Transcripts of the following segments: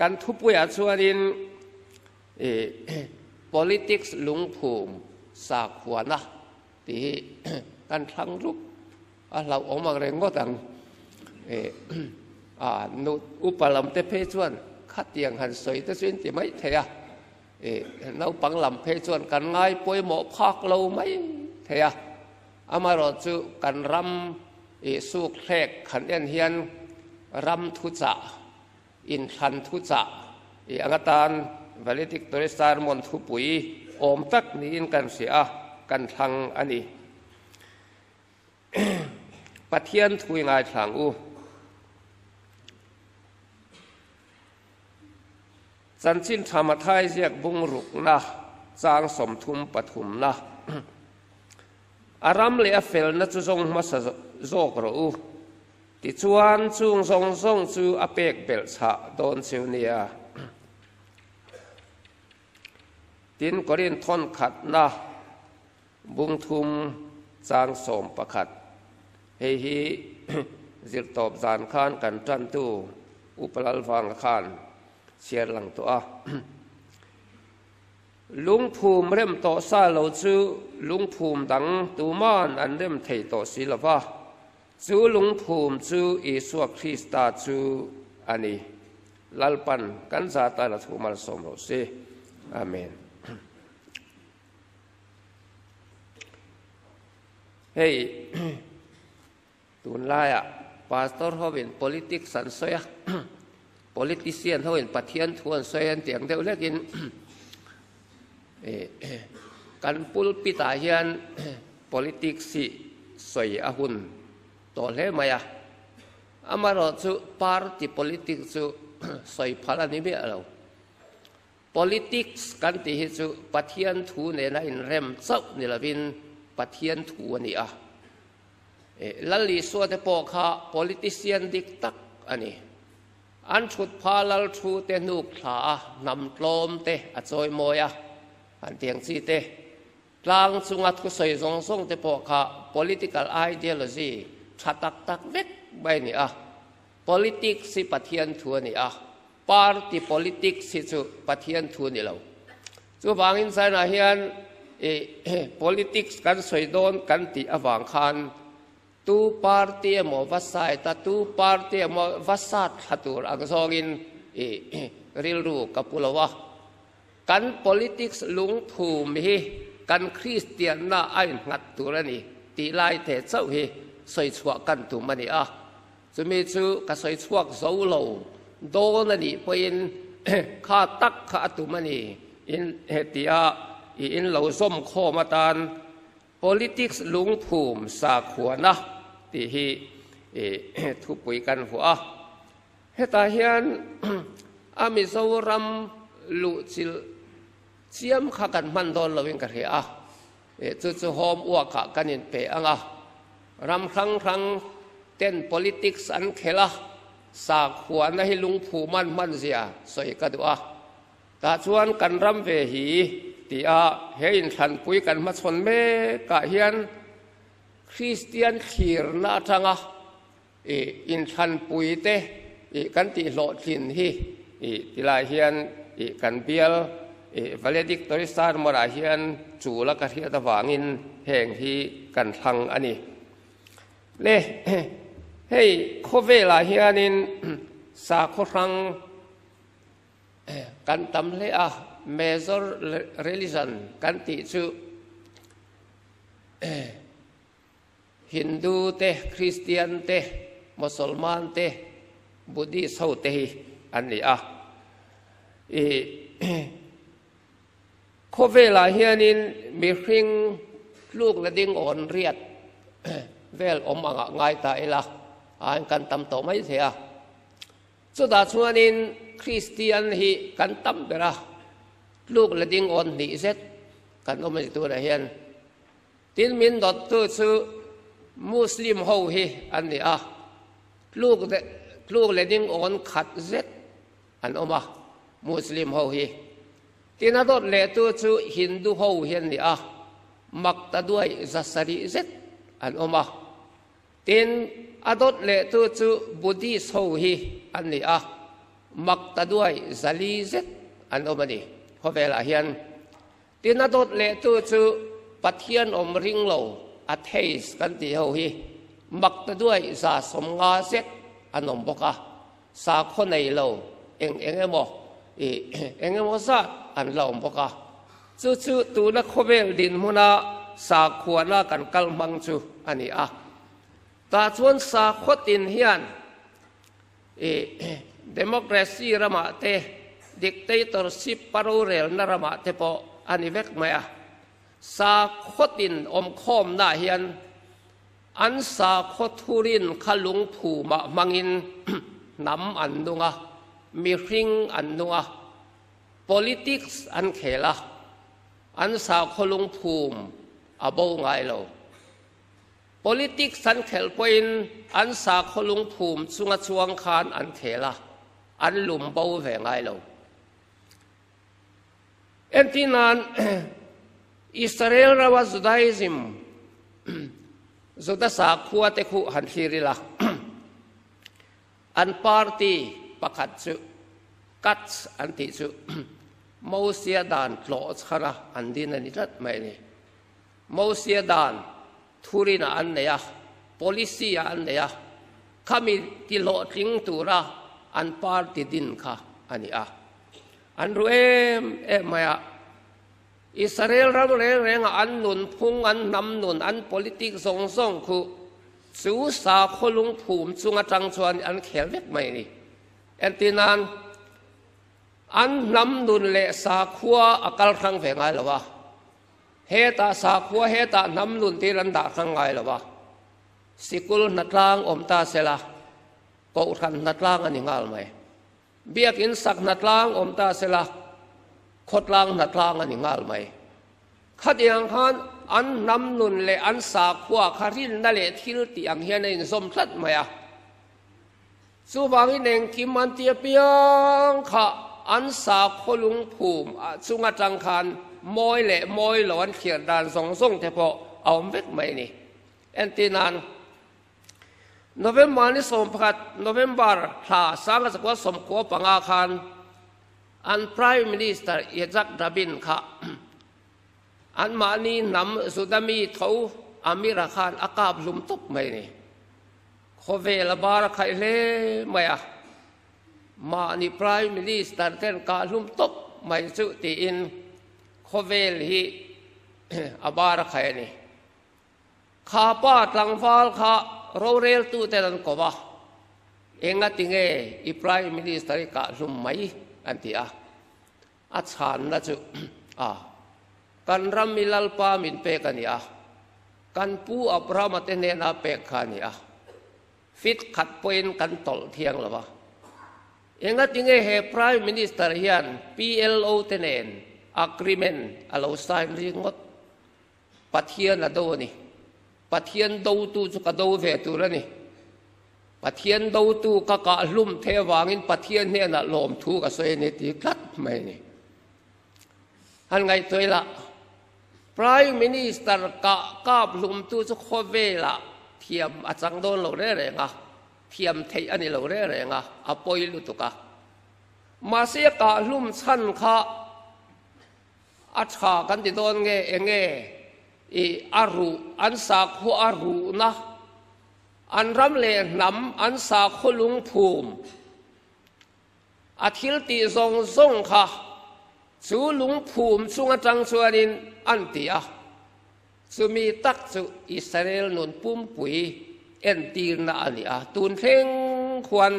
การทุบปุยอัจฉรนยะ politics ลุงภูมิสาขวานะที่การทั้งรุก เราออกมาเรงก็ต่างนุอุปลำเตเพชวนขัดเตียงหันสวยแต่สิ้นที่ไม่เทียเราปังลำเพชวนกันง่ายป่วยหมอพากเราไม่เทียอามารจุกันรำสูกแทกขันเอ็นเฮียนรำทุจริอินทันทุจะอีอังตานวลิติกตุริสารมนทุปุยโอมตักนี้อินกันเสียกันทางอันนี้ปะเทียนทุยงายทางอูจันชินธรรมทายเรียกบุงรุกนะจางสมทุมปฐุมนะอารามเลยเฟลนะจุจงมาสโจกรูติชวนซุงทรงทรงชูอเปกเปิลชะโดนเซเนียตินกรินทนขัดนะบุงทุมจางสมประขัดเฮฮีจิตตอบสานข้านกันจันตูอุปลัลฟังข้านเชียร์หลังตัวลุงภูมิเริ่มโตซาเราชื่อลุงภูมิดังตูมานอันเริ่มเทโตศิลปะจูหลวงภูมิจูอีสวกคริสตาจูอันนี้ลัลปันกันซาตาลทุมาสมรสิอาเมนเฮ้ยตุนไล่อะปาสตอร์เขาเป็น politics สันสอย politician เขาเป็นปะเทียนทวนสอยเตียงเดียวเล็กินการพูดปิตาเฮียน politics สิสยอาหุนตอเลมายาอมารสุพาร์ติ politics ุสอยพลานิเบล politics กันติเหตุปัทเทนถูเนนินเรมซับนี่ละวินปัทเทนถูอันนี้อ่ะเอลลีสวดปอกะ politician ดิกตักอันนี้อันชุดพาลัลชูเตนูกลานำโลมเตอจอยมอยอันเตียงซีเตกลางสุงัดกุศลสงสงเตปอกะ political ideology ตกตักเล็กไปนี่อ่ะ Politik si patian tua ni a ะ Parti politik si tu patian tua ni lau. Tu bangin saya nah hian politik kan soi don kan ti awang kan tu parti mo vasai ta tu parti mo vasat hatur ang songin eh, ril ru kapulawa kan politics lung ู h u m hi kan kristian na ai ngat tu ni ti lai the chau hi ใสวย่วกันตุมันนี่อ่ะจะมีชื่อกรใสวย่วกโซโลโดนนี่เป็นข้าตักข้าตุมันนี่อินเฮติอาอินเราส้มโคมาตาน politics ลุงภูมิสาขัวนะที่ฮีทุบปุยกันหัวเฮตาเฮียนอามิโซรัมลุจิลเสียมขากันมันโดนเราเองกันเหรออ่ะจุดจุดโฮมอวกากันยินเปอัอ่ะรำครั้งครั้งเต้น politics อันเคละสากหัวนะให้ลุงผูมันมันเสียสวยกระดัวตาชวนกันรำเวหีตีอาเฮยนทันปุยกันมาชนเมกะเฮียนคริสเตียนขีรนาทังอ่ะอินทันปุยเตอีกันติโลจินฮีอีตีลาเฮียนอีกันเบียลอีวาเลดิกตอริสตาร์มราเฮียนจูละกะเฮียตะวางินแห่งฮีกันทังอันนี้เลยให้คคเวลาเฮียนินสาครังกันตำเลอะเมเจอร์เรลิชันกันติจูฮินดูเตคริสเตียนเตมุสลิมเตบุดีสาวเตอันนี้อ่ะอีโคเวลาเฮียนินมีคริงลูกละดิ่งอ่อนเรียด vel om anga ngai ta ela an kan tam to mai the a so da chuanin christian hi kan tam bera luk la ding on ni zet kan om ni tu ra hian tin min dot tu chu muslim ho hi an ni a luk de luk la ding on khat zet an oma muslim ho hi tin a dot le tu chu hindu ho hian ni a mặc ta đuôi ra sari zet อันอมะตินอดดเลตุจูบุดีโซฮีอันนี้อ่ะมักตะด้วยซาลีเซตอันอมันนี่พอเวลาเฮียนตินอดดเลตุจูปัทเทียนอมริงโลอัเฮสกันติเฮฮีมักตะด้วยซาสมงาเซตอันอมบก่ะสาคนในโลเองเองเอ็มบอกเองเอ็มบอกซะอันเราอมบกะจู่ๆตัวนักขเวลดินมุนาสาขวดละกันกัลบังจูอันนี้อ่ะตาชวนสาขวินเฮียนเอดโมคราซีระมาเตดิกเตตอร์ชิปารูเรลนระมาเตปะอันนี้เวกไหมอ่ะสาขวินอมคอมหน้าเฮียนอันสาขวทุรินขลุงผูมะมังอินน้ำอันดุงอ่ะมีริงอันดุงอ่ะ politics อันเขละอันสาวคลุงภูมิ abo ngai lo politics san khel poin an sa kholung phum chunga chuang khan an khela an lum bo ve ngai lo en tin an israel ra wa judaism zoda sa khuwa te khu han hiri la an party pakhat chu kat an ti chu mo sia dan tlo chhara an din ani rat mai ni Moshe dan thurina an neya policy an neya kami ti lo ting tura an party din kha ani a an ru em em maya Israel ram reng reng an nun phung an nam nun an politik song song khu su sa kholung phum chunga tang chuan an khel vek mai ni en ti nan an nam nun le sa khua akal khang ve ngai lawa เฮตาสาขัวเฮตาน้ำลุนที่รันดาขังไงล่ะวะสิกุลนัดลางอมตาเสลาก็อุทันนัดลางอันนี้งาลไหมเบียกินสักนัดลางอมตาเสลาขดลางนัดลางอันนี้งาลไหมขัดยังขันอันน้ำลุนเลอันสาขัวขารินนั่นเลที่รติอังเฮนในสมทัดไหมอะสุวบางอินเองคิมันเตียเปียงขะอันสาขลุงภูมิสุงจังคันมอยแหละมอยหลอนเขียนดานสองส่งแต่พอเอาเวกไม่นี่แอนตินานโนเวมบานี่สมพัดโนเวมบาร์หาสังกัสกวาสมกัวปังอาคารอันรายมินิสเตอร์เอจักดับินค่ะอันมานี่นำสุดามีเขาอามิราคารอากาบลุมตกไม่นี่โคเวลบาร์ใครเล่ไม่อะมานี่ p r i มินิสเตอร์เต้นกาลุมตกไม่สุติอินขคเวลฮิอบาร์ไคนีข้าปาดลังฟาลข้าโรเรลตูเตันกบะเองติงเออิปรายมิลิสตริกาซุมไมอันที่อาอัชานนะจุอ่าคันรัมมิลลปามินเปกันยาคันปูอับรามเตเนนาเปกขานยาฟิตขัดเปลนคันตอลเทียงละวะเองติงเอเฮปรายมินิสตริยันพีเอลโอเตเนนอักริเมนอาลูไซริงก็ปัทเทียนอะดูนี่ปัทเทียนดูตูสุกดูเวตูแล้วนี่ปัทเทียนดูตูกะกะลุ่มเทวังินปัทเทียนเนี่ยน่ะลมทูกะเซนี่ตีกัดไหมนี่ฮันไงตัวละพร i มินิส i s t e r กะกาบลุ่มตูสุกโคเวละเทียมอาจังโดนเราเร่แรงอ่ะเทียมเทียนนี่เราเร่แรงอ่ะอภัยลุตุกะมาเสียกะลุ่มสั้นข้า acha kan ti don nge enge i aru an sa khu aru na an ram le nam an sa khu lung phum athil ti zong zong kha chu lung phum chung atang chuanin an ti a chu mi tak chu israel nun pum pui en ti na ani a tun theng khwan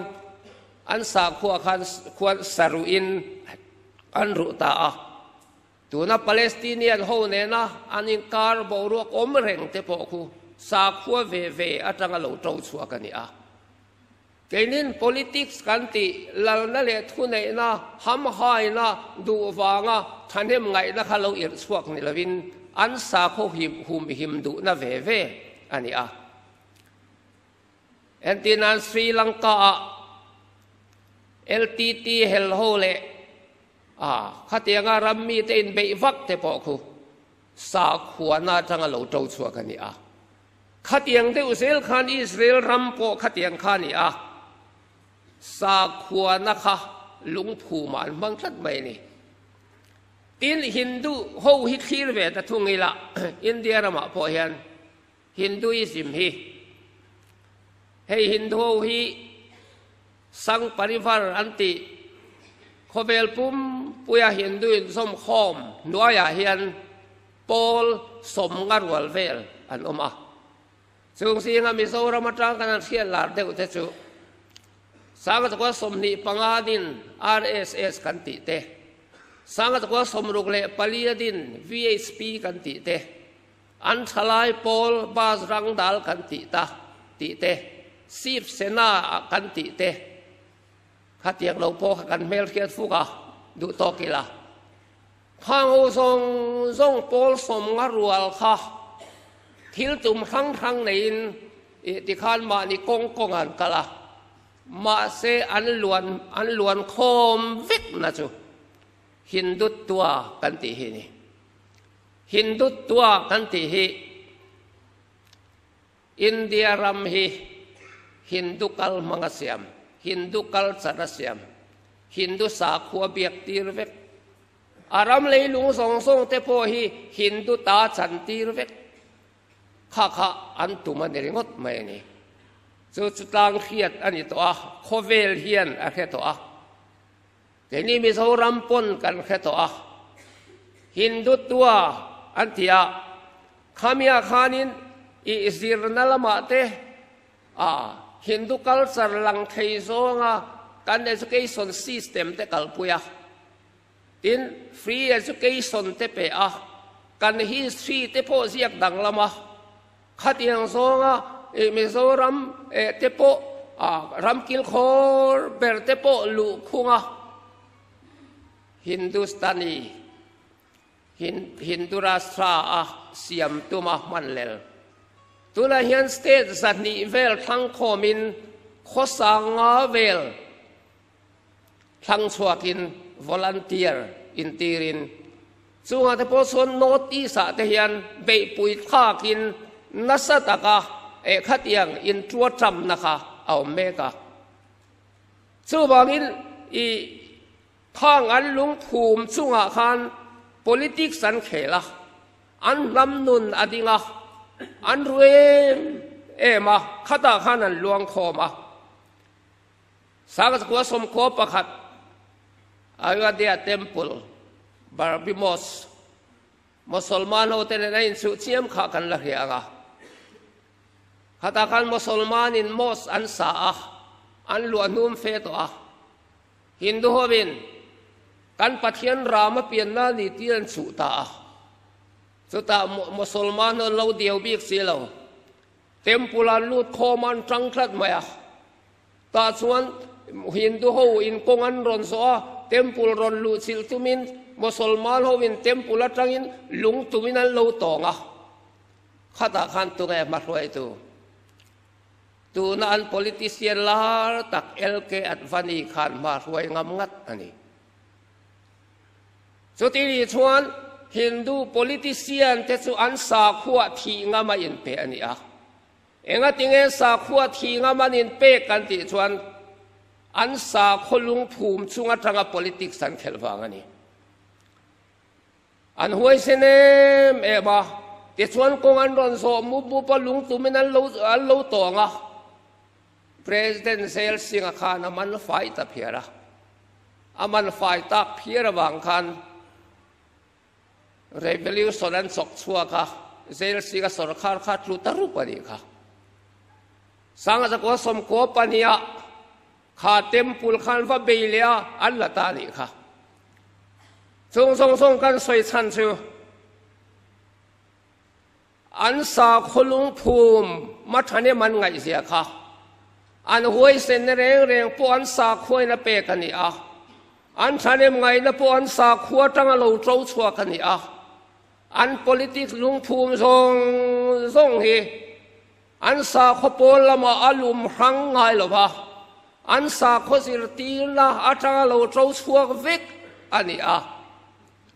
an sa khu khan khwan saru in an ru ta a ตัวนักปาเลสไตนียนโฮเนนะอันนี้การบรกวอมเร่งเทปอกสาขัวเวเวอาจังเราเจ้าชัวกันนี่อ่ะกนิน politics กันติลลนั่ลทุนไหนนะหำหายนะดูฟังอ่ะท่านเห็นไงนะข้กเราอิยดวกนี่ละวินอันสาขัวหิมหุมหิมดูนะเวเวอันนี้อ่ะเอ็นตินันสีลังกาเอลทีทีเฮลโฮเลอาขัดเตีงอารมีเต็นไปฟักเทปอกุสาขวานาจังเราโจชัวกันนี่อ่ะขัดเตียงเตอุเซลขานอิสราเอลรำปอขัดเตีงขานี่อ่ะสาขวานะคะลุงผู้มันบังทัดไปนี่ตีนฮินดูโฮู้ฮิคีร์เวตทุ่งอีละอินเดียรมาพอเห็นฮินดูอิสิมฮีเฮฮินดูฮีสังปริวารันติโคเวลปุ่มปุยเห็นด้วยสมคอมนัวยาเห็นปอลสมการวอลเวลอันอมาซึ่งสิ่งมีโซรมาตรังกันเสียหลาดเด็กเทจุสังกัดกว่าสมนิปังอาดิน RSS กันติเตสังกัดกว่าสมรุกเลปลียดิน v พ p กันติเตอันทลายปอลบาสรังดาลกันติตาติเตซีบเซนากันติเตขัดแยงเราพอกันเมลเคียดฟุกอ่ะดูตกีละข้างอูทรงทรงโปลสมงรัวลค่ะทิลจุมครั้งครั้งในอินอิติคานมานิกงกงอันกะละมาเซอันลวนอันลวนโคมวิกนะจูฮินดุตตัวกันติหินี่ฮินดุตตัวกันติหิอินเดียรัมฮิฮินดุกัลมังเสียมฮินดุกัลสารเสียม Hindu sakua biak tirvek. Aram lei lung song song te po hi Hindu ta chan tirvek. Kha kha an tu ma ne ngot mai ni. Chu chu tang khiat ani to a khovel hian a khe to a. Te ni mi so ram pon kan khe to a. Hindu tua an tia khamia khanin i zir nalama te a Hindu culture lang thei zonga kan education system te kalpuya tin free education te pe a kan history te po ziak dang lama khatiang zonga e mizoram e te po a ramkil khor ber te po lu khunga hindustani hindu rastra a siam tuma manlel tula hian state zat ni vel thang khomin khosanga vel ทั้งสวกินวอลันเตียร์อินทีรินสุวรรณโพสโนตีสัตย์เทียนเบปุยข้ากินนัสตะกะเอกเทียงอินทัวจำนะคะเอาเมกะสุบังอินอีข้างอันลุงภูมิสุวรรณ politic สันเขละอันลำนุนอดีงะอันรวยเอมาขตาขานันลวงโคมาสากสกุลสมโคปะขัด Ayodhya temple, Barbie mosque, Musliman ho tene na in su chiam kha kan la hi anga. Khata kan Musliman in mos an sa ah, an lu anum fe to ah. Hindu ho bin, kan pathian rama pian na ni tian su ta ah. Su ta Musliman ho lo dieu biek si lo. Temple an lut kho man trang khat ma ya. Ta chuan Hindu ho in kongan ron so ah, temple ron lu sil tumin musulman ho win temple atangin lung tumin an lo tonga khata khan tu nge marwai tu tu na an politician lar tak LK advani khan marwai ngam ngat ani so ti ri chuan Hindu politician te chu an sa khuwa thi ngama in pe ani a enga tinge sa khuwa thi ngama in pe kan ti chuan อันสาคนลุงภูมิชุงอัตรงา politics สันเขลฟังอันนี้อันหวยเสนมเอบะแต่ชวนกงอันรอนสอมุบุปลุงตุมินันเลวอันเลตองอ่ะ president เซลสิงาคานมันไฟตะเพียระอามันไฟตัเพียระวังคัน revolution นันสกชัวค่ะเซลสิงคสรคารคาดลุตรุปนีค่ะสังกัดก็สมกโคปนิยาขาเต็มปุลขันฟ้าเบียอันละตาลีค่ะทรงทรงทรงกันสวยชันชิวอันสาคลุงภูมิมัทนี่มันไงเสียค่ะอันหวยเส้นเร่งเร่งปอันสาควยนะเปกันนี่อ่ะอันทนี่ไงนะปอันสาควตั้งเราเจ้าชัวกันนี่อ่ะอัน politics ลุงภูมิทรงทรงเฮอันสาขปนละมาอารมณ์หังไงหรอ่ะอันสาคสิรตีละอาจารย์เราจะสวกเวกอันนี้อ่ะ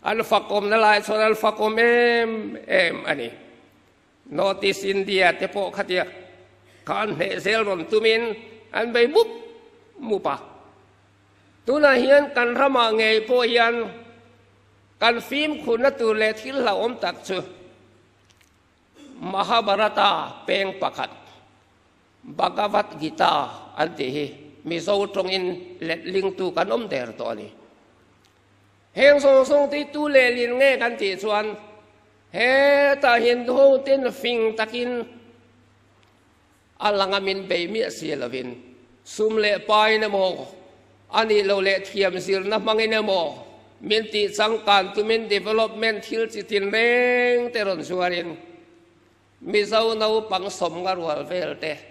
อัลฟากอมนั่นแหละส่วนอัลฟากอมเอ็มเอ็มอันนี้นอติสินเดียเตโกขัดเดียการเฮเซลรอมตุมินอันไปบุกมุปะตุนาเฮียนกันรามาไงโพยันกันฟิล์มคุณตุเลทิลาอมตักชุมหาบารตาเปงประคัดบากวัตกิตาอันที่ mi zo trong in let ling tu kan om der to ani heng song song ti tu le lin nge kan ti chuan he ta hin ho tin fing takin alangamin be mi silavin sum le pai na mo ani lo le thiam sir na mangina mo min ti changkan tu min development thil chi tin reng te ron suarin mi zo no pang som ngar wal vel te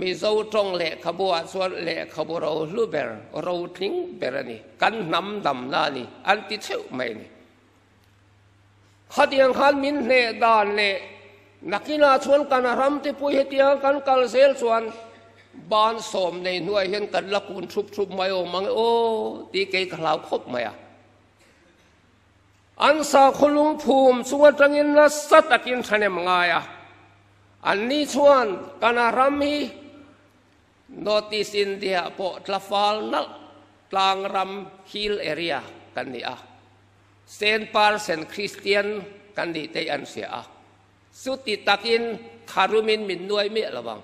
มีเจ้าตรงเละขบวส่วนเละขบวเราลูเบรเราทิ้งเบรนี่กันน้ำดำนานี่อันติเชื่อไม่นี่ขัดยังขันมินเนดานเละนักกีฬาชวนกันรำที่ปุยเหตียงกันกัลเซลส่วนบานสมในหน่วยเห็นกันละกุนชุบชุบไม่โอมังโอตีเกยขลาวครบไหมอ่ะอันสาคุณลุงภูมิสวนจังีินละสัตกินชะเนมงายอ่ะอันนี้ชวนกันรำฮีโนติสินเดียปะทลาฟาลนักกลางรัมฮิลเอเรียกันดีอ่ะเซนปารลเซนคริสเตียนกันดีเตยันเสียอ่ะสุดที่ตักินคารุมินมินด้วยเมียระวัง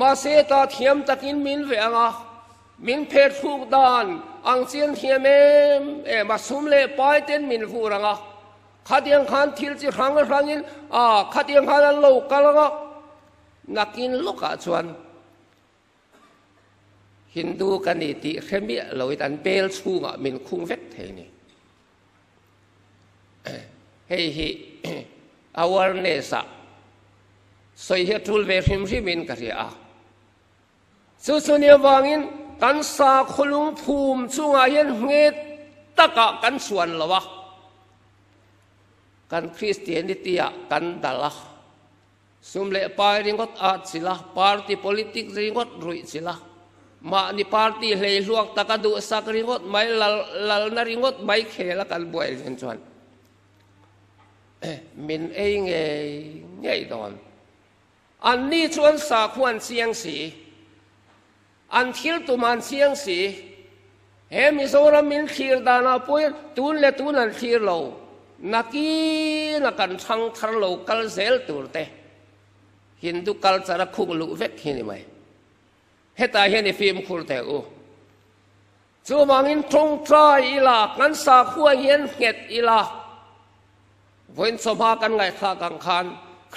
มาเซตาเทียมตักินมินเวงอ่ะมินเพชรฟูกดานอังเซียนเทียมเอมเอมาสุมเล่ปอยเต้นมินฟูรังอ่ะขัดยังขันทิลจีรังกันรังอินอ่าขัดยังขันลูกกันละก็นักินลูกกัาชวนฮินดูกันนี่ติเขมีเอยตันเปลสูงอ่ะมินคุงเวทเทนี่เฮ้ยฮีอวารเนสะสอยเหตุลเวทิมริมินกันอ่ะสุสุเนียวางอินกันสาคลุงภูมิสุงอายันเงตะกะกันส่วนละวะกันคริสเตียนิตียกันดัละสุมเลปายริงก็อาศิละพรรค politik ริงก็รุ่ยศิละ ma ni party hlei luak takadu sak ringot mai lal lal na ringot mai khela kan buai chen chuan min ei nge ngei don an ni chuan sa khuan siang si an thil tu man siang si he mizoram min khir dana pui tun le tun an khir lo naki na kan chang thar lo kal zel tur te hindu kal chara khung lu vek hi ni mai เหตุอาเฮนฟิล์มคุูเทอูมังอินทงทรายอีลางันสาขัวเฮนเหตอีลาเวนสมากันไงข้ากังคัน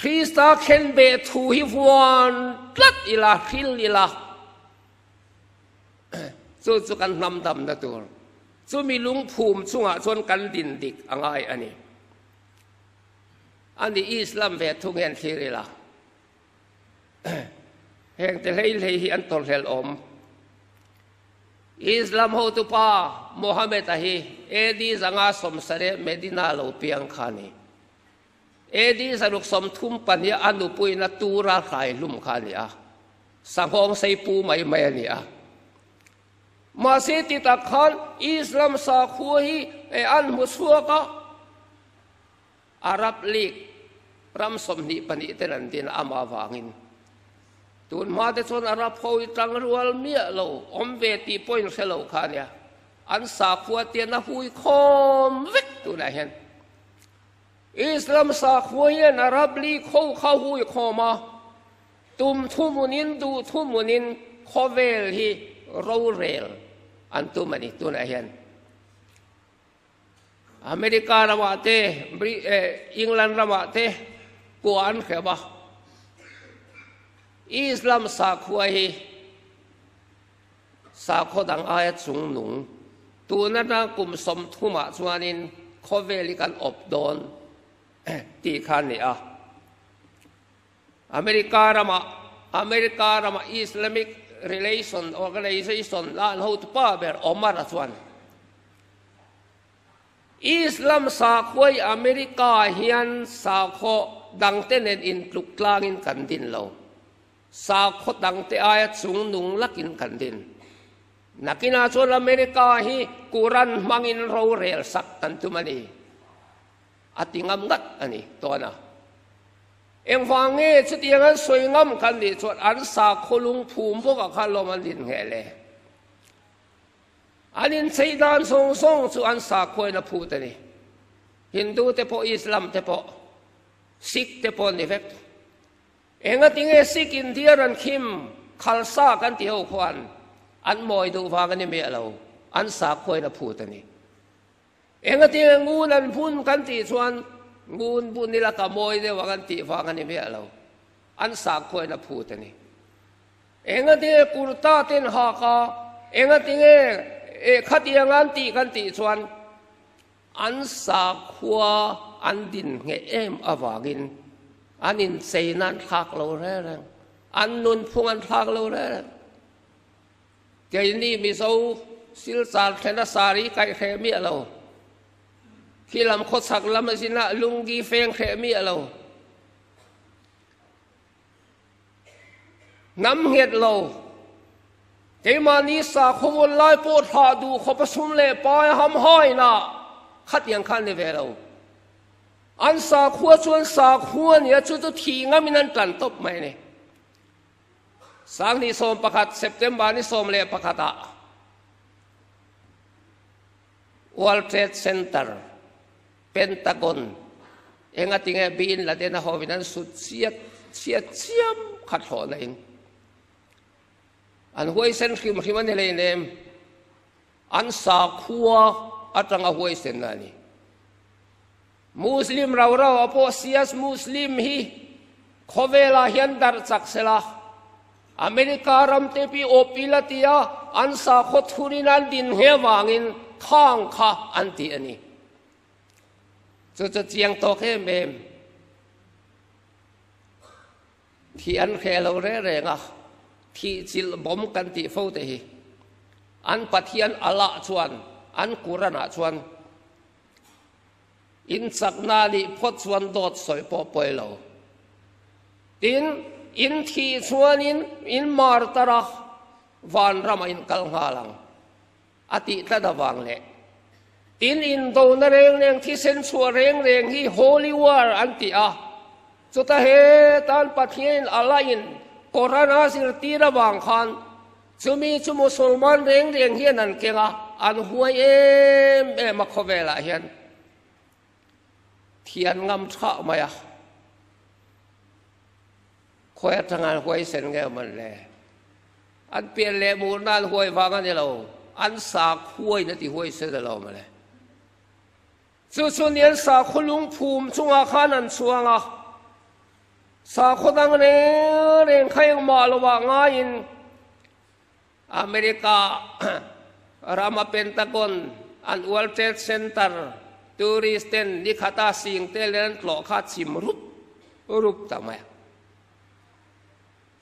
คริสตาเคนเบทูฮิฟวอนตัดอีลาคิลอีลาซูซูกันนำดำนะตัวซูมีลุงภูมิซุงอาชนกันดินดิกอะไรอันนี้อันนี้อิสลามเวททุกแห่นที่เลา heng te lei lei hi an tol hel om islam ho tu pa mohammed ahi e di zanga som sare medina lo piang khani e di saruk som thum pan ya anu pui na tu ra khai lum khani a sang hong sei pu mai mai ni a ma se ti ta khan islam sa khu hi e an mu suwa ka arab league ram som ni pani te ran din ama wangin ตูนมาเดชนอาราอวิตังรัวลเมียเราอมเวตีปอยเซลคาเนี่ยอันสาขัวเตียนนหุยคมวิกตูนะเห็นอิสลามสาขัวเยนอารับลีเข้าเข้าหุยคมาตุมทุมนินดูทุมนินคเวลฮีโรเรลอันตุมันนี่ตูนะเห็นอเมริการาวาเตอังกฤษราวาเตกวนเขบะอิสลามสาควยสาคดังอาจงนุงตัวนั้นกลุ่มสมทุมาชวนินคเวลิกันอบดอนตีขานเนี่ะอเมริกาเรามาอเมริกาเรามาอิสลามิกเรเลชั่นออร์แกไนเซชั่นลาลฮูตปาเบอร์ออมาราชวนอิสลามสาควยอเมริกาเฮียนสาคดังเต้นอินลุกลางอินกันดินเราสาวคดังเตอายสูงนุงลักินกันดินนักกินาชวนอเมริกาฮีกูรันมังอินโรเรลสักตันตุมันีอติงำงัดอันนี้ตัวน่ะเอ็งฟังเงี้ยสุดยังสวยงามกันดีชวนอันสาวคลุงภูมิพวกข้าลมันดินแง่เลยอันนี้ใช้ดานทรงทรงสุอันสาวควยนะพูดอันนี้ฮินดูเตปออิสลามเตปอซิกเตปอนี่เฟกเองติงเอซิกินเทียรันคิมคาลซากันเตียวควันอันมอยดูฟากันนี่เมียเราอันสาควยละพูดตนี่เองติงงูนันพุ่นกันตีชวนงูนพุ่นนี่ละกะมอยเดียวกันตีฟากันนี่เมียเราอันสาควยละพูดตนี่เองติงกุรตาเต็นฮากาเองติงเอเอขัดยังอันตีกันตีชวนอันสาควอันดินเงี้ยเอ็มอวากินอันนินเสนันทักเราแรงอันนุนพงอันทักเราแรงเจนี่มีโซศิลศาสตร์เทนสารีไก่เขมีเราขี้ลำโคสักลำสินะลุงกีเฟงเขมีเราน้ำเห็ดเราเจมานีสาขวุลไยโปธาดูขบสุมเลปายหำห้อยนะขัดยังขั้นในเวราอันสาขัวชวนสาขัวเนี่ยชุดทีงามินันตันตบไม่เนี่ยสังนิสมประกาศเซปเทมบานิสมเลประกาศอะ World Trade Center Pentagon เองอติงเอบินละเดนฮอวินันสุดเสียเสียเสียมขัดหัวเลยอันหวยเซ็นคิมคิมันเลยเนี่ยอันสาขัวอัตังหวยเซ็นนั่นนี่ muslim rau rau apo sias muslim hi khowela hian dar chak sela america ram te pi opila tia an sa kho thurin an din he wangin khang kha an ti ani chu chu chiang to khe mem thi an khe lo re re nga thi chil bom kan ti fo te hi an pathian ala chuan an kurana chuan อินสักนาลิพดส่วนโดดสอยปอปอยเหล่าอินอินทีส่วนอินอินมอร์ตระวันรามอินกลางหลังอติตะดวังเละอินอินโดนเรงเรงที่เซนสัวเรงเรงที่ฮอลีวูร์อันติอาสุดท้ายตอนปัจเจียนอัลนอฮ์อินกอรานาสิรตีระวังขันจุมีจุมุสลิมเรงเรงที่นั่นเก่งอ่ะอันหัวเอ็มเอ็มมาขเวลาเห็ยนเทียนงำเเชาะมาอ่ะคอยทำงานหวยเส้นแกมันแลอันเปลี่ยนเลมูนั่นหวยฟังกันเนี๋เราอันสาคุวยนั่นที่หวยเส้นเรามาเลยสุดสุดเนี่ยสาคุลุงภูมิช่วงอาคานั้นส่วงอ่ะสาคุนังนเนี่ยเรียนใครมาละว่างง่ิน อเมริการามาเป็นตะกอน อันวอลเทสเซนเตอร์ตูริสเตนนิคาตาสิงเตเลนหล่อคาชิมรุปรุปทำไม่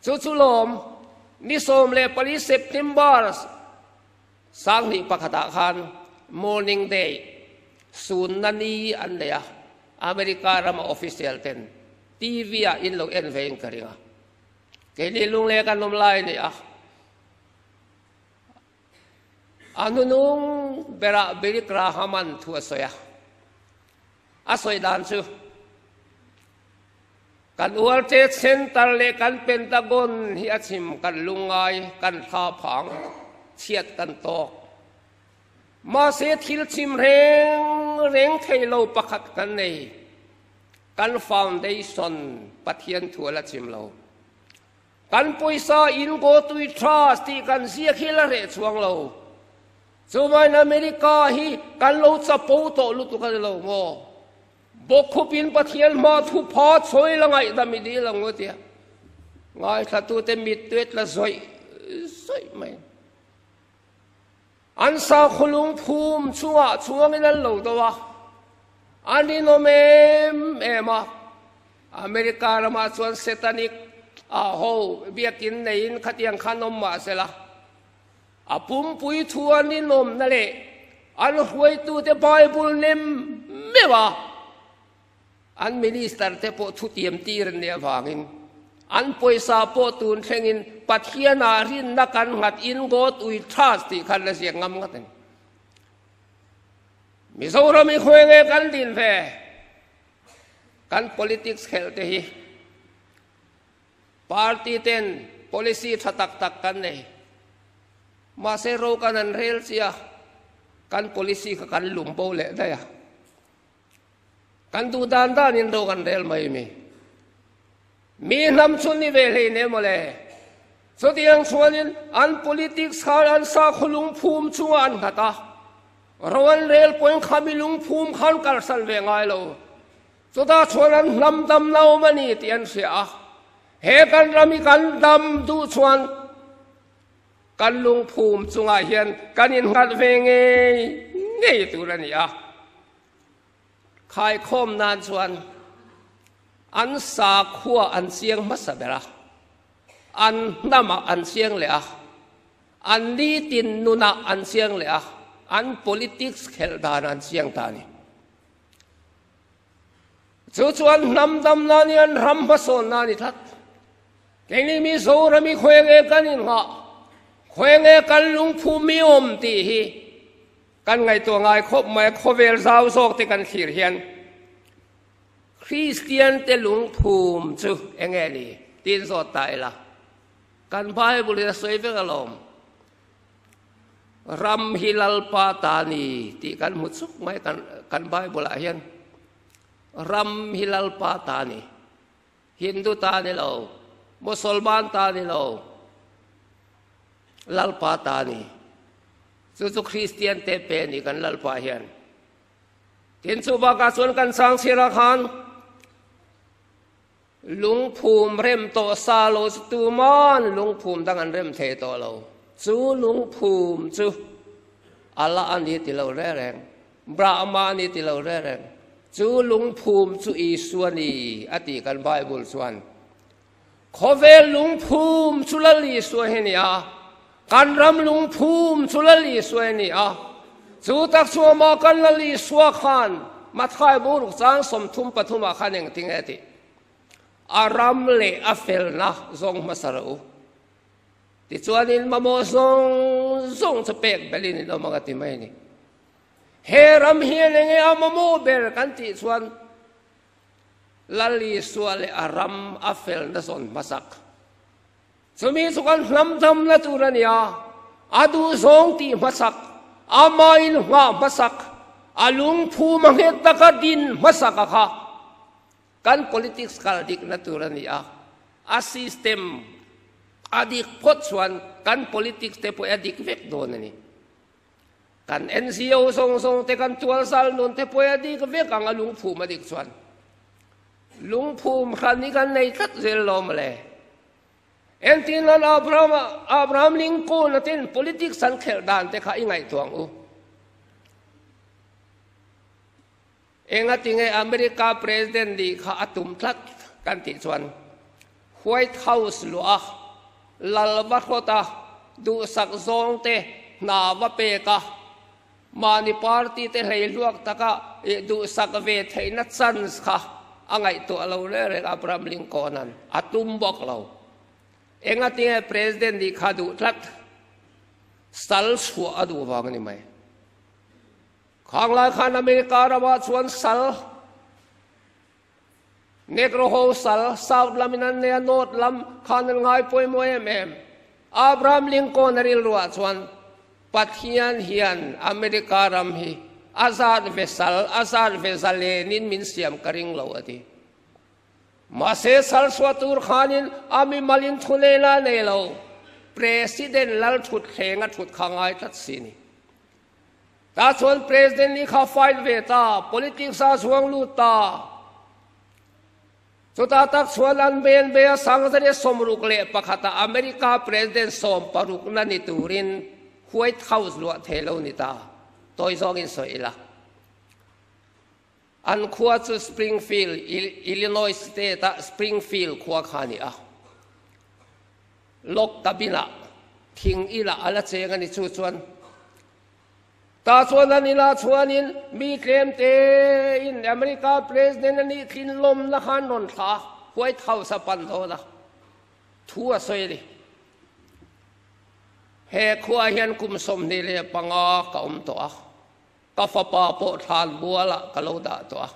สุสุลมนิสมเลปริสิบนิมบอร์สสังนิปคตาคันมร์นิ่งเดย์สุนันีอันเดียอเมริกาเรามาออฟฟิเชียลเตนทีวีอินโลเอ็นเวงกันริงะเกนีลุงเลกันลมไลนี่ยอะอนุนุงเบระเบริกราฮามันทัวสอยาอสวยดานซูกันอวลเจเซนตรเลกันเป็นตะกนเฮียาชิมกันลุงไงกันทาผังเชียดกันตกมาเสทิลชิมเร่งเร่งไทยเราประคัดกันในกันฟาวเดชันปะเทียนถั่วละชิมเรากันปุยซาอินโกตุยทรัสตีกันเสียขี้ละเรชวงเราสมัยอเมริกาฮีกันเราจะปูโตลุตุกันเราโมบกคุปินปะเทียนมาทุพอสวยละไงดำมดีละงูเตียงายตว์ตัวเต็มิดเวทละสวยสวยไหมอันสาวคลุงภูมิชัวช่วงี้นั้นหลงตัวอันนี้โนเมมเอมาอเมริกาละมาชวนเซตานิกอาโฮเบียกินในอินขัดยังขานมมาเสละอาปุ่มปุยทัวนี่นมนั่นแหละอันหวยตัวเต็มยบุลเนมไม่ว่า An minister te po thu tiam tir ne awangin. An poisa po tun thengin pathiana rin na kan ngat in got ui thas ti khan la siang ngam ngatin. Mizoram i khoenge kan din ve. Kan politics khelte hi. Party ten policy thatak tak kan ne. Masero kanan rel sia kan policy ka kan lumbo le daya. กันตูดานด้านินโดกันเดลไม่มีมีน้ำชนนี่เวลีเนี่ยมาเลยสุดยังชวนินอัน politics ขาอันสาขลุงภูมิชวนกตาราันเรลปอยขามิลุงภูมิขันกัลสันเวงไงลราสุดาชวนัน้ำดำเ่ามันนี่เตียนเสียเหกันรามีกันดำดูชวนกันลุงภูมิชงอาเฮียนกันยินกันเวงไงนี่ตัวนี้อ่ะคายโคมนานส่วนอันสาขัวอันเสียงมัสเบระอันน้ำอันเสียงเลยอะอันนี้ตินนุนาอันเสียงเลยอะอัน politics เขลดานอันเสียงตานี่จู่วนนำดำนานี่อันรำมัสนนานี่ทัดเกนี่มีโซรมีเขวงเอกันนี่หรอเขวงเอกันลุงภูมิอมตีฮีกันไงตัวไงคบไม่คบเวลสาวโซกติกันขีดเฮียนคริสเตียนเตลุงภูมิจูเองเอลีตีนสดตายละกันไปบุรีสวยเพื่ลมรัมฮิลลปาตานีตีกันมุดสุกไม่กันกันไปบุรีเฮียนรัมฮิลลปาตานีฮินดูตานีเรามุสลิมตานีเราลลปาตานีสุสุคริสเตียนเตเปนี่กันลลปาเฮียนทินสุบากาสวนกันสังสิระคันลุงภูมิ เริ่มโตซาโลสตูมอนลุงภูมิตั้งอันเริ่มเทโตเราจูลุงภูมิจูอัลลอฮ์อันนี้ติเราแร่แรงบรามานี้ติเราแร่แรงจูลุงภูมิจูอีสวนีอติกันไบบุลสวนขอเวลุงภูมิ จุลลีสวนเฮนียากันรำลุงภูมิสุลลีสวยนี่อ่ะสูตักสัวมากันลลีสัวขานมาทายบุรุษสางสมทุมปฐุมาขันยังทิงเอติอารัมเลอเฟลนะทงมาสรูติชวนินมาโมทรงทงสเปกเบลินเรามากติไม่นี่เฮรัมเฮเยงเงอามาโมเบลกันติชวนลลีสัวเลอารัมอเฟลนะทงมาสักสมีสกันลำดำนตุรนีาอดูสงตีมาสักอามาอินวามาสักอาลุงผู้มังเหตะกัดดินมาสักค่ะกัน politics กาลดิกนตุรนยาอ่ส s y เต็มอดีกพดส่วนกัน politics เทพอดีกเวกโดนนี่กันเอ็นซีโอส่งส่งเทกันทัวร์ซาลนนเทพวยดีก็เวกังาลุงผูมาดิกส่วนลุงผูมครั้นี้กันในทัศเซลลมเลย Entin lan Abraham Abraham Lincoln natin politics san khel dan te kha ingai tuang u. Enga tinge America president di kha atum thak kan ti chuan White House lu a lalwa khota du sak zong te na wa pe ka mani party te hlei luak taka e du sak ve theina chance kha angai tu alo le re Abraham Lincoln an atum bok lo. enga tinga president di khadu tlat sal su adu wang ni mai khang lai khan america ra wa chuan sal negro ho sal south laminan ne north lam khan ngai poi moi em em abraham lincoln ril ruwa chuan pathian hian america ram hi azad vesal azad vesale nin min siam karing lo ati มาเซซัลสวตูรขานินอามิมาลินทุเลลาเนลาเปรสิเดนลัลชุดเขงชุดขังไอทัดสินีตาส่วนเปรสิเดนนี่ข้าไฟเวตา politics อาสวงลูตาสุดาตักส่วนอันเบนเบียสังเสรสมรุกเละปะคตาอเมริกาเปรสิเดนสมปรุกนันนิตูรินหวยเข้าสลวเทลนิตาตัวซองอินสอยละ an khua chu springfield illinois state a springfield khua khani a lok tabina thing ila ala cheng ani chu chuan ta chuan an ila chuan in mi tlem te in america president ani thin lom la han non tha huai thau sa pan tho la thua soi li he khua hian kum som ni le panga ka om to a ก็ฟปปโปทานบัวละกะโลดาตัว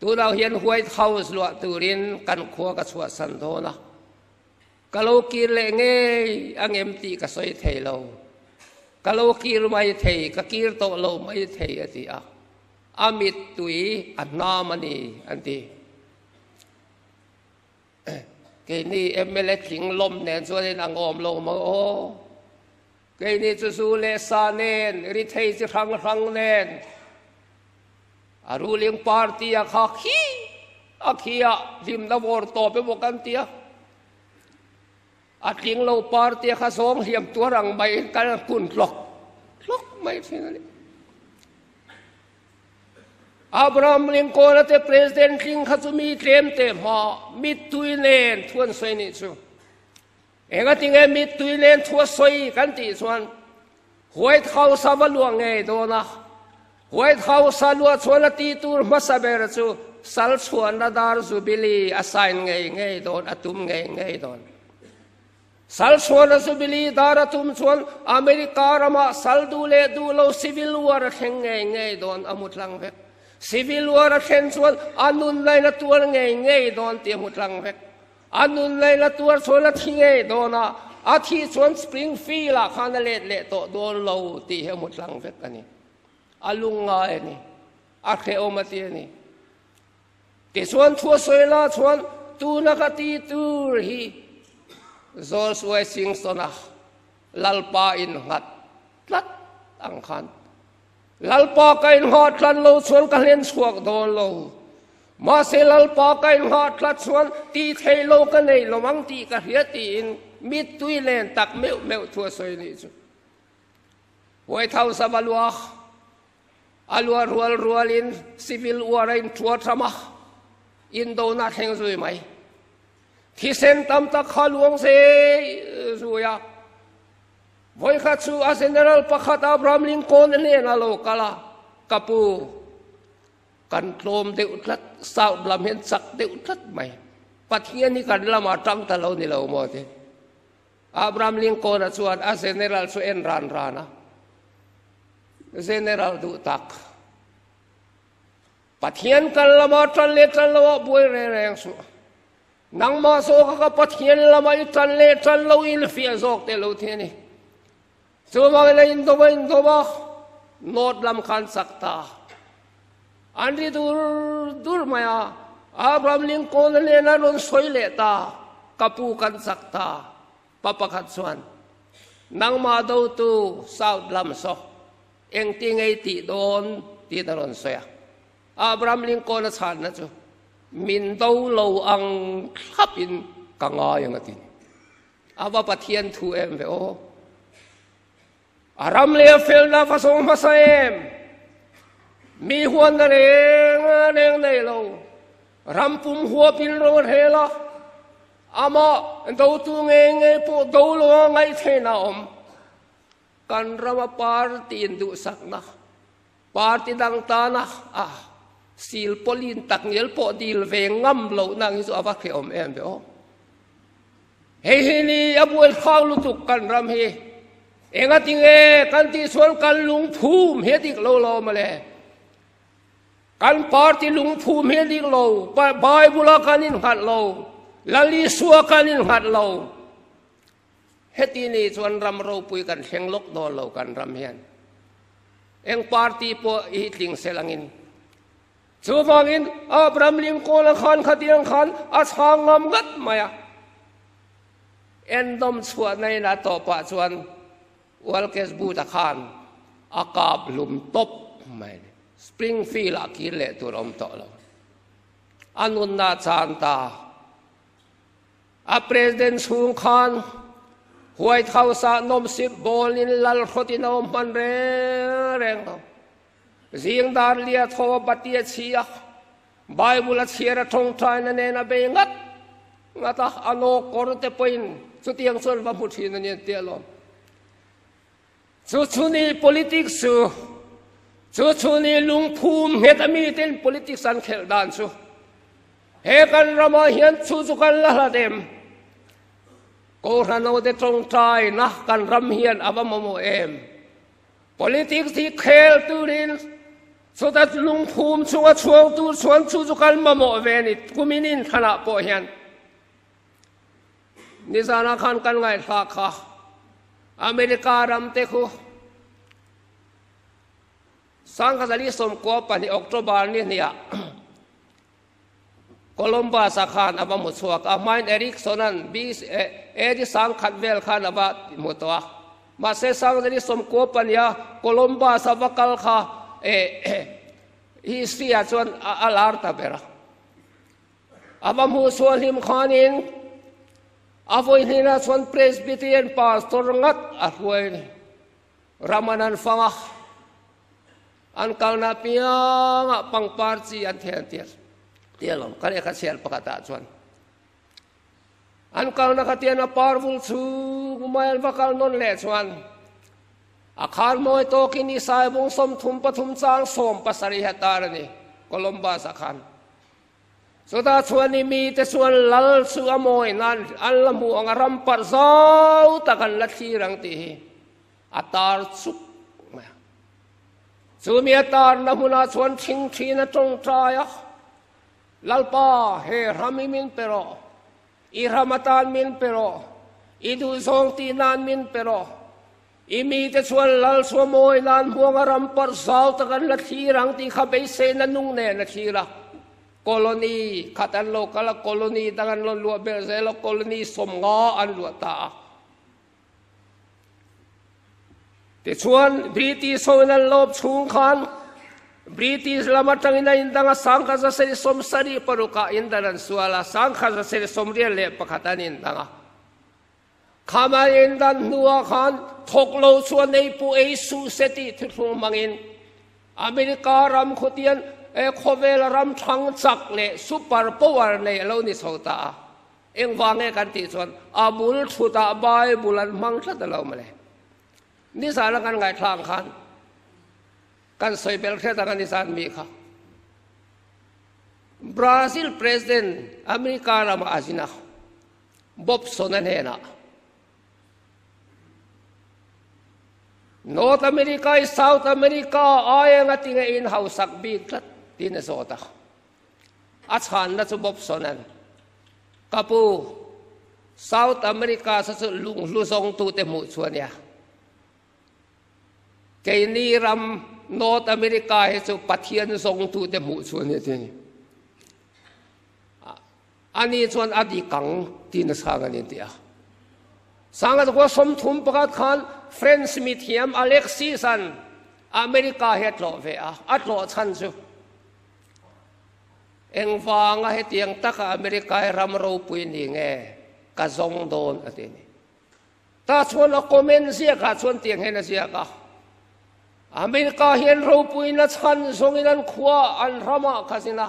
ตูเราเห็นหวยเท่าสลวตูรินกันขัวกะสวสันโทนะกะโลกีเลงเงอังเอ็มตีกะสอยเทโลกะโลกีรไม่เทกะกีรโตโลไม่เทอะติอะอามิตตุยอันนามณีอันตีเกนี่เอ็มเมล็ิงลมแนนส่วนในนางอมลงมาโอกนี่จะสูเลสานเนนริเทยจะรังรังเนนอรูเลียงปาร์ตี้อาคาคีอาคีอาจิมนาวอร์ตอบไปบอกกันเตียอาทิ้งเราปาร์ตี้ข้าสองเหี่ยมตัวรังใบกันคุนหลอกหลอกไม่ใช่นี่อับรามเลีงโกนัตเตอร์เพรสเดนทิ้งข้าจะมีเต็มเต็มหอมิดทุยเนนทวนเซนิชูเองก็ติงเองมีตุยเลนทัวซอยกันติส่วนหวยเท้าสาวลวงไงตัวนะหวยเท้าสาวลวงส่วนตีตูรมาสเบรจูสัลส่วนนาดาร์จูบิลีอาศัยไงไงตัวอตุมไงไงตัวสัลส่วนจูบิลีดาร์ตุมส่วนอเมริการมาสัลดูเลดูเราซีวิลวอร์เข่งไงไงตัวอมุดลังเวกซีวิลวอร์เข่งส่วนอนุนไลน์ตัวไงไงตัวเตียมุดลังเวกอันนุนเลยละตัวสวนละทิ้งไงโดนะอาทิสวนสปริงฟีล่ะขานเลดเลโตโดนเราตีเ้หมดลังเฟกันนี่อาลุงไงนี่อาเคโอมาตีนี่ตีสวนทัวสวยละสวนตูนักตีตูฮีโซลสวยสิงสนะลัลปาอินหัดลัดอังคันลัลปากินหัดลันโลสวนกัเลนสวกโดนเรามาเซลลปอักหอดลัดสวนตีไทยโลกันในละวังตีกะเฮียตีอินมิดตุยเลนตักเมวเมวทัวสวยนี่จุไว้เท่าสบลัวอัลวรัวรัวลินซิวิลอวรินทัวทรมะอินโดนาเหงสวยไหมที่เซนตมตะขาลวงเซสวยอ่ะไว้ขัดสูอาเซนเดอร์ปะขัดอับรามลิงคนเนนอโลกาลากับปูกันโคลมเดือดทัดเศร้าลำเห็นสักเดือดทัดไหมปัจเจียนี่กันละมาตังแต่เราในเราหมดเลยอับรามลิงโกนัสวดอาเซเนอรัลสุเอ็นรานรานะเซเนอรัลดูตักปัจเจียนกันละมาตั้งเลตันลวบุยเรงสุนังมาสู้กับปัจเจียนละมาอิันเลตันละวิลฟีอาสกเตลูเทนีสุมาเวลาอินโดบอินโดบอโนดลำคันสักตา Andri dur dur maya Abram Lincoln le na non soile ta kapu kan sakta papakat suan nang ma do tu south lam so eng ti ngai ti don ti da ron so ya Abram Lincoln na chan na chu min do lo ang khap in ka nga yang atin awa pathian thu em ve o aram le fel na fasong masa em มีหัวนั่นเองเร่งในโลรำปุ่มหัวพินโรงเทละอามาดูตัวเงงปุ๊ดูลงไงเทนาอมกันรำมาปาร์ตีนดุสักนะปาร์ตีดังตานะอ่ะสิลปลินตักเงลปอดีลเวงัมโลนางอิสุอาวักเขอมเอ็มเบอเฮ้ยนี่อบุลข้าวลุตุกกันรำเฮเอ็งติเงกันที่สวนกันลุงภูมิเฮติกโลโลมาเลย kan parti lung phu me ding lo pa bai bula kanin hat lo lali suwa kanin hat lo heti ni chuan ram ro pui kan henglok do lo kan ram hian eng parti po i tling selangin chu mangin abram ling ko la khan khatiang khan a chang ngam gat maya en dom chua nei na to pa chuan wal kes bu ta khan akab lum top mai Springfield akile turom tolo. Anun na chanta. A president Hung Khan, White House nom sip bol in lal khoti na man re reng. Zing dar lia tho batia chia. Bible at sira tong try na ne bengat. Ngata ano korte poin. Sutiang sol vamuthin na niyan tialom. So, suni politics su. So, สุดสุนีลุงภูมิเหตุมีเต้น politics สันเขลดานสุเฮกันรามาเฮียนสุสุกันละละเต็มกูรันเอาเดตรงใจนะกันรำเฮียนอาบมโมเอม politics ที่เขลตูรินสุดดลุงภูมิสุวชวงตูสวนสุสุกันมโมเวนิตกุมินินขณะปเฮียนนิสานาคันกันไงสักค่ะอเมริการำเตคุ sangasali som ko pani oktober ni nia ya. kolomba sakhan aba mutsuak a ah, main erik sonan bi e eh, di sang khatvel khan aba mutwa ah. ma se sangasali som ko pania ya, kolomba sabakal kha e history chuan alar ta bera aba mu suan him khanin avoi hina chuan presbyterian pastor ngat a ah, huai ramanan fangah An kang na piang pang parci an tian tian. Tian lom kan eka sial pakata chuan. An na katian na parvul chu kumayan bakal non le Akar Akhar moi to kini sai bung som thum pa thum chang som pa hatar ni. Columbus akhan. Sota chuan ni mi te lal su amoi nan an lamu ang rampar zau takan lathi rang Atar chuk สุเมียตานละหุนาสวนชิงทีนะจงใจลัลปาเฮรามิมินเปโรอิรามตานมินเปโรอิดูซรงตีนานมินเปโรอิมีจะชวนลัลสวมวยนานหัวกรำปัสสาวตะกันละทีรังตีขับไปเซนนุ่งเนนละทีระกอลนีขัดันโลกละกคลนีตะกันลลัวเบลเซลกคลนีสมงออันลัวตา te chuan british ho in an lob chhung khan british lama tangina indanga sangkha za seri som sari paruka indaran suala sangkha za seri som rial le pakhatan indanga khama indan nuwa khan thoklo chuan nei pu ei su seti thlu mangin america ram khotian e khovel ram thang chak le super power nei lo ni sota eng wange kan ti chuan amul thuta bai bulan mang thla da lo male นิสานกันไงคลางคันกันสวยเป็นเทศกันนิสานมีค่ะบราซิลประเทศอเมริกาเรามาอาจินะบบสนันเฮนะนอร์ทอเมริกาอีสัตวทอเมริกาอายังติงเงินเฮาสักบีกลัดดินสอตะอัชฮันนัสุบบสนันกับปูสัตวทอเมริกาสัสลุงลุซงตูเตมุชวนเนี่ยกยนีรำโนตอเมริกาให้สุปเทียนทรงถูเดมุส่วนนี้ทีอันนี้ส่วนอดีกังที่นสางันนี้เดียสางกัดว่าสมทุนประกาศขันเฟรนซ์มิทียมอเล็กซีสันอเมริกาเฮตโลเวียอัตโลชันซเอ็งฟังเหตียงตักอเมริการัมรูปุยนี่ไงกระจงโดนอะไรนี่ตาชวนเราคอมเมนต์เสียกัะชวนเตียงเห็นเสียกะอเมริกาเห็นรูปุยนัชันทรงนั้นขวาอันรามาคาสินะ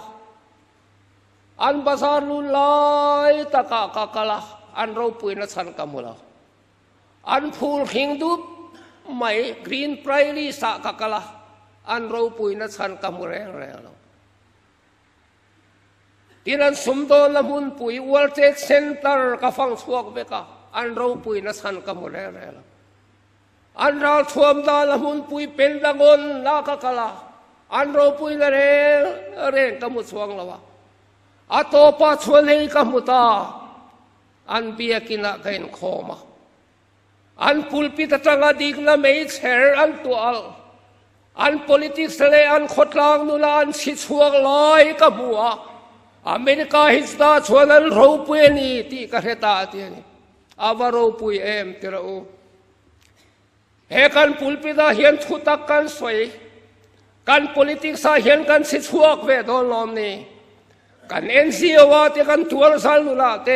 อันภาษาลุลไลตะกะกะกะละอันรูปุยนัชันกามุลาอันพูลหิงดุบไม่กรีนไพรลีสะกะกะละอันรูปุยนัชันกามุเรงเรงที่นั้นสมโดลมุนปุยวอลเทสเซนเตอร์กับฟังสวกเบกะอันรูปุยนัชันกามุเรงเรงอันเราทวมดาละมุนปุยเป็นดังอนลากะกะลาอันเราปุยละเรเร่งกมุสวงละวะอัตโปาชวนให้กมุตาอันเบียกินะเกนโคมาอันพุลปิตจังอดีกนะไม่เชรอันตัวอัลอัน politics เลยอันขดลางนุลาอันชิดชวงลอยกับมัวอเมริกาฮิสตาชวนอันโรปุยนี่ที่กระเทตาเตียนี่อาวารรปุยเอ็มเตระอูเอกันปูลพิดาเห็นทุตักการสวยการ politics เห็นการสิชัวกเวดอนลอมนี่การเอ็นซีว่าที่การทัวร์สั่นลุลาเต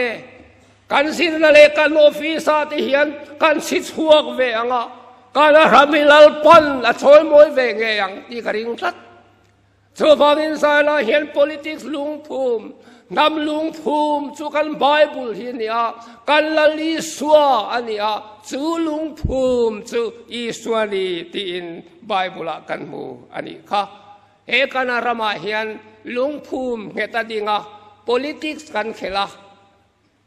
การสินนาเลการโอฟีซาที่เห็นการสิชัวกเวงอ่ะกันรามิลลปนและช่วยมวยเวงเงี้ยงที่กระริงทัดชัวฟังอินซาลาเห็น politics ลุงภูมิน้ำลุงภูมิสุกันไบบุลที่นี่อ่ะกันละลีสัวอันนี้อ่ะจูลุงภูมิจูอีสวนีที่อินไบเบิลกันมูอันนี้ค่ะเอกนารมาเฮียนลุงภูมิเหตุดิ่งอ่ะ politics กันเขล่ะ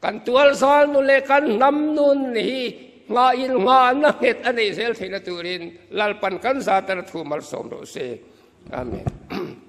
กันตัวสอนนุเลกันน้ำนุนนี่งาอินงานักเหตุอันนี้เซลทีนตูรินลลปันกันซาตระทูมัลสมโรเซอาเมน